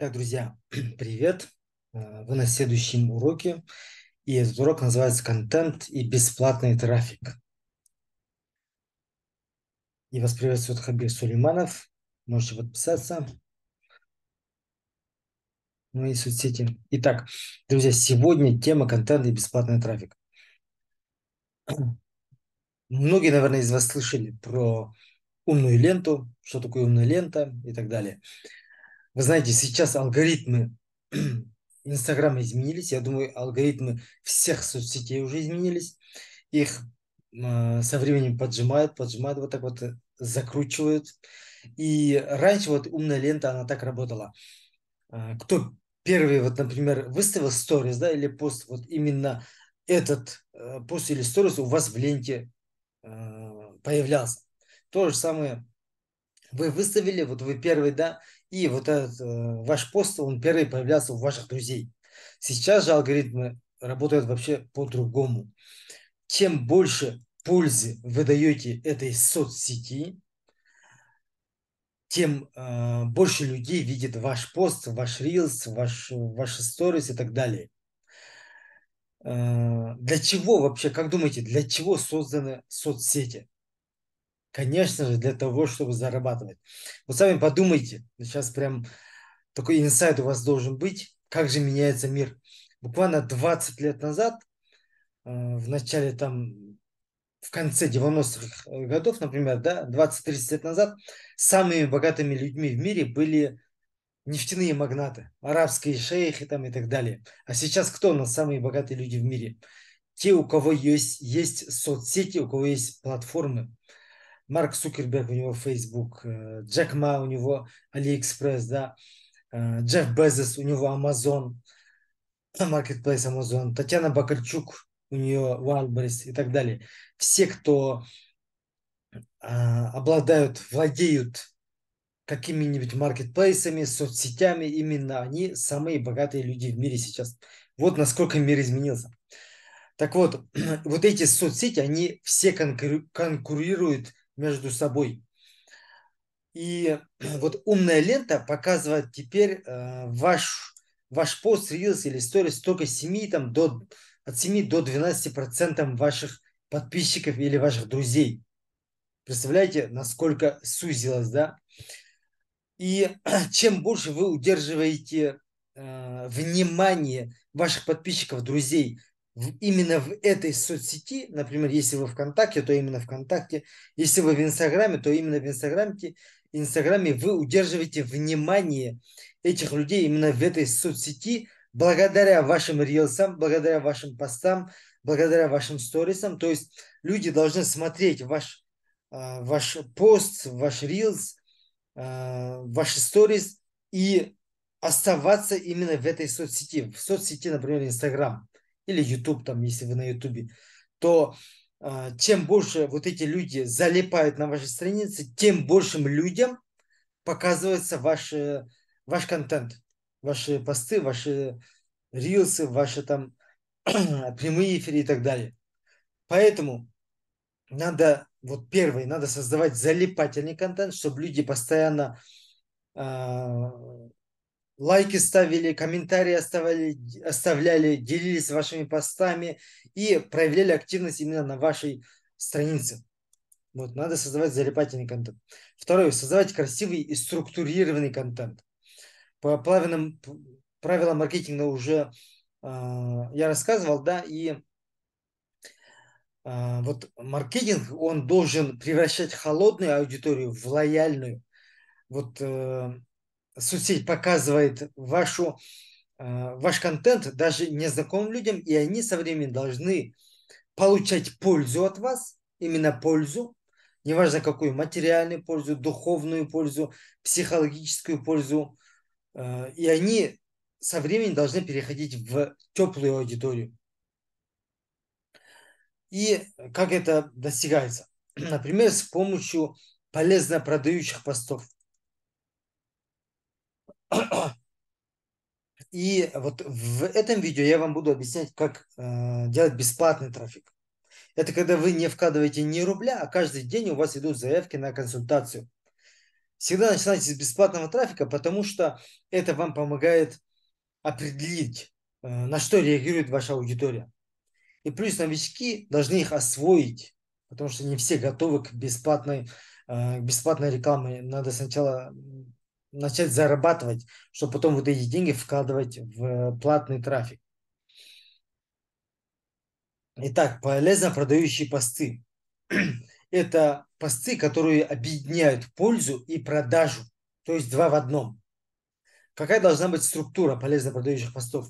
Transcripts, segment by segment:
Так, друзья, привет! Э, вы на следующем уроке. И этот урок называется «Контент и бесплатный трафик». И вас приветствует Хабир Сулейманов. Можете подписаться. Мои ну соцсети. Итак, друзья, сегодня тема контент и бесплатный трафик. Многие, наверное, из вас слышали про умную ленту, что такое умная лента и так далее. Вы знаете, сейчас алгоритмы Инстаграма изменились. Я думаю, алгоритмы всех соцсетей уже изменились. Их э, со временем поджимают, поджимают, вот так вот э, закручивают. И раньше вот умная лента, она так работала. А, кто первый, вот, например, выставил сторис, да, или пост, вот именно этот э, пост или сторис у вас в ленте э, появлялся. То же самое вы выставили, вот вы первый, да, и вот этот э, ваш пост, он первый появлялся у ваших друзей. Сейчас же алгоритмы работают вообще по-другому. Чем больше пользы вы даете этой соцсети, тем э, больше людей видит ваш пост, ваш рилс, ваш, ваши сторис и так далее. Э, для чего вообще, как думаете, для чего созданы соцсети? Конечно же, для того, чтобы зарабатывать. Вот сами подумайте, сейчас прям такой инсайт у вас должен быть, как же меняется мир. Буквально 20 лет назад, э, в начале там, в конце 90-х годов, например, да, 20-30 лет назад, самыми богатыми людьми в мире были нефтяные магнаты, арабские шейхи там и так далее. А сейчас кто у нас самые богатые люди в мире? Те, у кого есть, есть соцсети, у кого есть платформы. Марк Сукерберг, у него Facebook, э, Джек Ма, у него AliExpress, да, э, Джефф Безос, у него Amazon, э, Marketplace Amazon, Татьяна Бакарчук, у нее Wildberries и так далее. Все, кто обладают, владеют какими-нибудь маркетплейсами, соцсетями, именно они самые богатые люди в мире сейчас. Вот насколько мир изменился. Так вот, вот эти соцсети, они все конкурируют между собой. И вот умная лента показывает теперь э, ваш, ваш пост, рилс или сторис только 7, там, до, от 7 до 12 процентов ваших подписчиков или ваших друзей. Представляете, насколько сузилось, да? И чем больше вы удерживаете э, внимание ваших подписчиков, друзей в, именно в этой соцсети, например, если вы ВКонтакте, то именно ВКонтакте, если вы в Инстаграме, то именно в Инстаграме, Инстаграме вы удерживаете внимание этих людей именно в этой соцсети, благодаря вашим рилсам, благодаря вашим постам, благодаря вашим сторисам. То есть люди должны смотреть ваш, а, ваш пост, ваш рилс, а, ваши сторис и оставаться именно в этой соцсети, в соцсети, например, Инстаграм или YouTube, там, если вы на YouTube, то э, чем больше вот эти люди залипают на вашей странице, тем большим людям показывается ваш ваш контент, ваши посты, ваши рилсы, ваши там прямые эфиры и так далее. Поэтому надо, вот первый, надо создавать залипательный контент, чтобы люди постоянно а, лайки ставили, комментарии оставляли, оставляли, делились вашими постами и проявляли активность именно на вашей странице. Вот, надо создавать залипательный контент. Второе, создавать красивый и структурированный контент. По правилам, правилам маркетинга уже э, я рассказывал, да, и э, вот маркетинг, он должен превращать холодную аудиторию в лояльную. Вот э, соцсеть показывает вашу, э, ваш контент даже незнакомым людям, и они со временем должны получать пользу от вас, именно пользу, неважно какую, материальную пользу, духовную пользу, психологическую пользу, э, и они со временем должны переходить в теплую аудиторию. И как это достигается? Например, с помощью полезно продающих постов – и вот в этом видео я вам буду объяснять, как э, делать бесплатный трафик. Это когда вы не вкладываете ни рубля, а каждый день у вас идут заявки на консультацию. Всегда начинайте с бесплатного трафика, потому что это вам помогает определить, э, на что реагирует ваша аудитория. И плюс новички должны их освоить, потому что не все готовы к бесплатной, э, к бесплатной рекламе. Надо сначала начать зарабатывать, чтобы потом вот эти деньги вкладывать в э, платный трафик. Итак, полезно продающие посты. Это посты, которые объединяют пользу и продажу, то есть два в одном. Какая должна быть структура полезно продающих постов?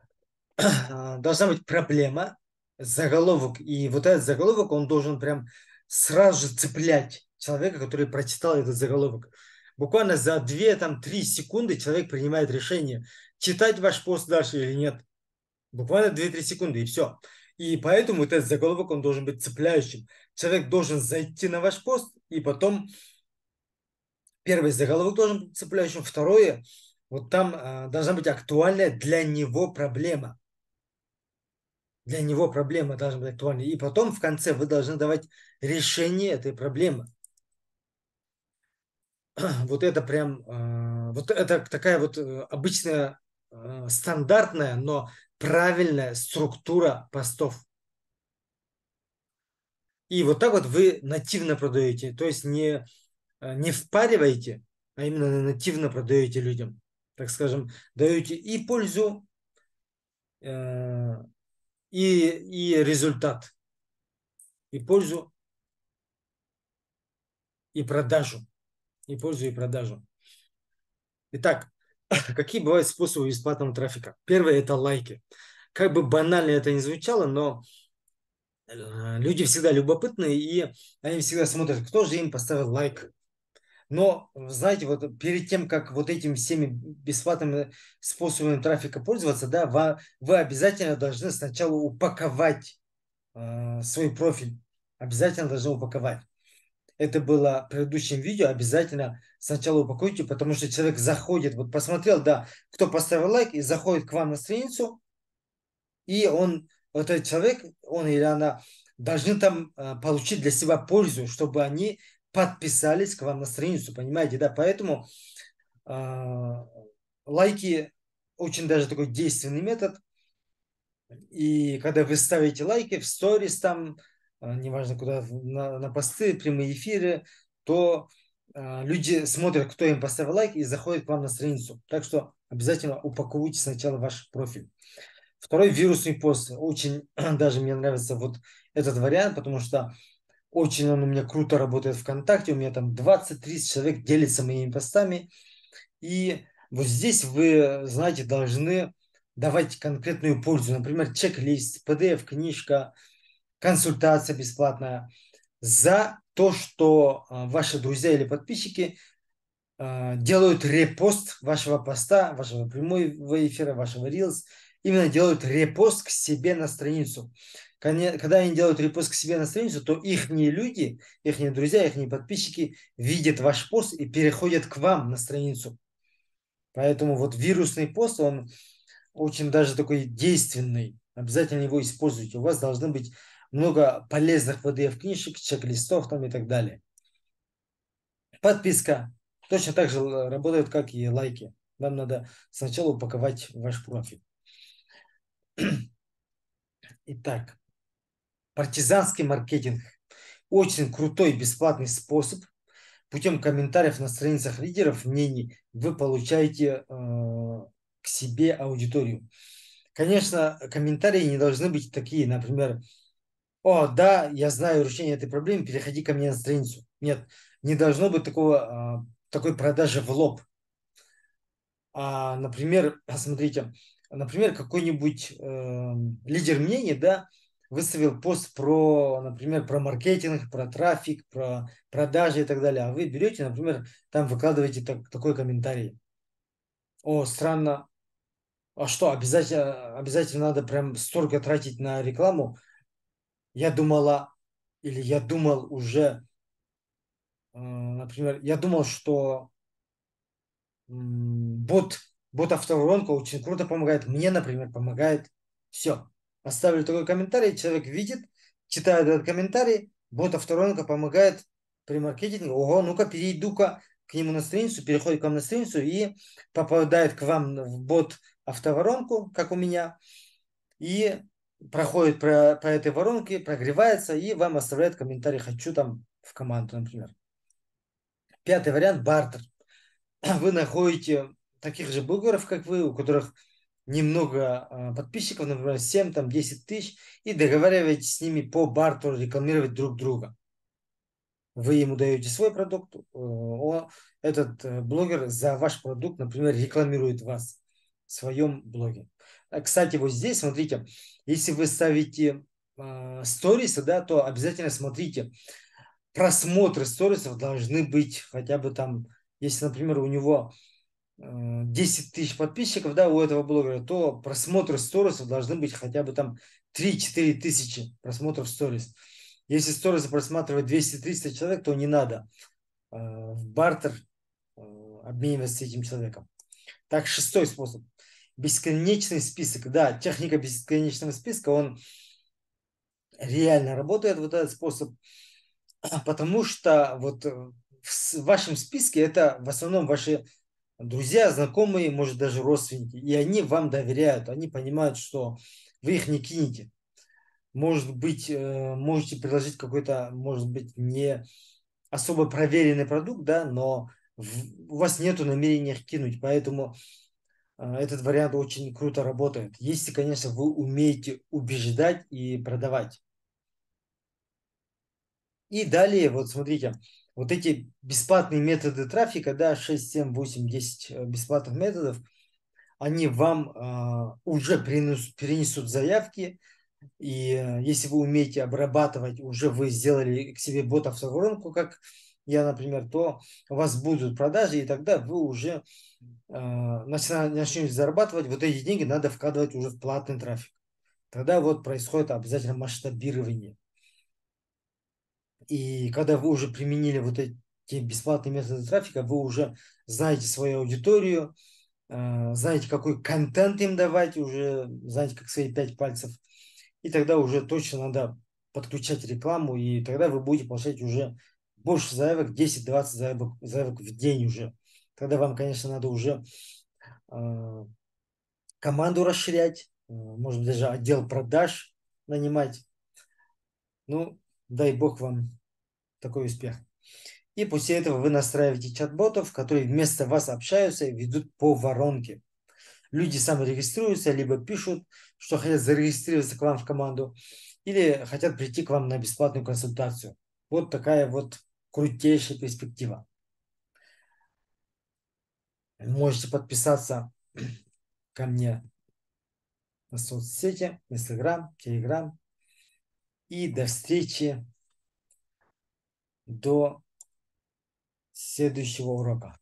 Должна быть проблема, заголовок, и вот этот заголовок, он должен прям сразу же цеплять человека, который прочитал этот заголовок буквально за 2-3 секунды человек принимает решение, читать ваш пост дальше или нет. Буквально 2-3 секунды, и все. И поэтому этот заголовок, он должен быть цепляющим. Человек должен зайти на ваш пост, и потом первый заголовок должен быть цепляющим, второе, вот там а, должна быть актуальная для него проблема. Для него проблема должна быть актуальной. И потом в конце вы должны давать решение этой проблемы. вот это прям, э, вот это такая вот э, обычная э, стандартная, но правильная структура постов. И вот так вот вы нативно продаете, то есть не, не впариваете, а именно нативно продаете людям. Так скажем, даете и пользу, и, и результат, и пользу, и продажу и пользу, и продажу. Итак, какие бывают способы бесплатного трафика? Первое – это лайки. Как бы банально это ни звучало, но э, люди всегда любопытные, и они всегда смотрят, кто же им поставил лайк. Но, знаете, вот перед тем, как вот этими всеми бесплатными способами трафика пользоваться, да, вы, вы обязательно должны сначала упаковать э, свой профиль. Обязательно должны упаковать это было в предыдущем видео, обязательно сначала упакуйте, потому что человек заходит, вот посмотрел, да, кто поставил лайк и заходит к вам на страницу, и он, вот этот человек, он или она должны там э, получить для себя пользу, чтобы они подписались к вам на страницу, понимаете, да, поэтому э, лайки очень даже такой действенный метод, и когда вы ставите лайки в сторис там, а, неважно куда, на, на посты, прямые эфиры, то э, люди смотрят, кто им поставил лайк и заходят к вам на страницу. Так что обязательно упаковывайте сначала ваш профиль. Второй вирусный пост. Очень даже мне нравится вот этот вариант, потому что очень он у меня круто работает ВКонтакте. У меня там 20-30 человек делятся моими постами. И вот здесь вы, знаете, должны давать конкретную пользу. Например, чек-лист, PDF-книжка, консультация бесплатная, за то, что э, ваши друзья или подписчики э, делают репост вашего поста, вашего прямого эфира, вашего рилс, именно делают репост к себе на страницу. Когда они делают репост к себе на страницу, то их люди, их друзья, их подписчики видят ваш пост и переходят к вам на страницу. Поэтому вот вирусный пост, он очень даже такой действенный. Обязательно его используйте. У вас должны быть много полезных PDF книжек, чек-листов там и так далее. Подписка точно так же работает, как и лайки. Вам надо сначала упаковать ваш профиль. Итак, партизанский маркетинг. Очень крутой бесплатный способ. Путем комментариев на страницах лидеров мнений вы получаете э, к себе аудиторию. Конечно, комментарии не должны быть такие, например, о, да, я знаю решение этой проблемы, переходи ко мне на страницу. Нет, не должно быть такого, а, такой продажи в лоб. А, например, смотрите, например, какой-нибудь э, лидер мнений, да, выставил пост про, например, про маркетинг, про трафик, про продажи и так далее, а вы берете, например, там выкладываете так, такой комментарий. О, странно. А что, обязательно, обязательно надо прям столько тратить на рекламу? я думала, или я думал уже, э, например, я думал, что бот, бот автоворонка очень круто помогает, мне, например, помогает. Все. Оставлю такой комментарий, человек видит, читает этот комментарий, бот автоворонка помогает при маркетинге. Ого, ну-ка, перейду-ка к нему на страницу, переходит к вам на страницу и попадает к вам в бот автоворонку, как у меня. И проходит про, по этой воронке, прогревается и вам оставляет комментарий «хочу там в команду», например. Пятый вариант – бартер. Вы находите таких же блогеров, как вы, у которых немного а, подписчиков, например, 7, там 10 тысяч, и договариваетесь с ними по бартеру рекламировать друг друга. Вы ему даете свой продукт, э, он, этот э, блогер за ваш продукт, например, рекламирует вас в своем блоге. А, кстати, вот здесь, смотрите, если вы ставите а, сторисы, да, то обязательно смотрите, просмотры сторисов должны быть хотя бы там, если, например, у него 10 а, тысяч подписчиков, да, у этого блогера, то просмотры сторисов должны быть хотя бы там 3-4 тысячи просмотров сторис. Если сторисы просматривает 200-300 человек, то не надо в бартер обмениваться с этим человеком. Так, шестой способ – бесконечный список, да, техника бесконечного списка, он реально работает, вот этот способ, а потому что вот э, в вашем списке это в основном ваши друзья, знакомые, может даже родственники, и они вам доверяют, они понимают, что вы их не кинете. Может быть, э, можете предложить какой-то, может быть, не особо проверенный продукт, да, но у вас нет намерения их кинуть, поэтому а, этот вариант очень круто работает. Если, конечно, вы умеете убеждать и продавать. И далее, вот смотрите, вот эти бесплатные методы трафика, да, 6, 7, 8, 10 бесплатных методов, они вам э, уже принес, принесут заявки, и э, если вы умеете обрабатывать, уже вы сделали к себе бота в воронку, как я, например, то у вас будут продажи, и тогда вы уже э, а, начнете зарабатывать, вот эти деньги надо вкладывать уже в платный трафик. Тогда вот происходит обязательно масштабирование. И когда вы уже применили вот эти бесплатные методы трафика, вы уже знаете свою аудиторию, а, знаете, какой контент им давать, уже знаете, как свои пять пальцев. И тогда уже точно надо подключать рекламу, и тогда вы будете получать уже больше заявок, 10-20 заявок, заявок в день уже. Тогда вам, конечно, надо уже э, команду расширять, э, может даже отдел продаж нанимать. Ну, дай бог вам такой успех. И после этого вы настраиваете чат-ботов, которые вместо вас общаются и ведут по воронке. Люди сами регистрируются, либо пишут, что хотят зарегистрироваться к вам в команду, или хотят прийти к вам на бесплатную консультацию. Вот такая вот крутейшая перспектива. Можете подписаться ко мне на соцсети, Инстаграм, Телеграм. И до встречи до следующего урока.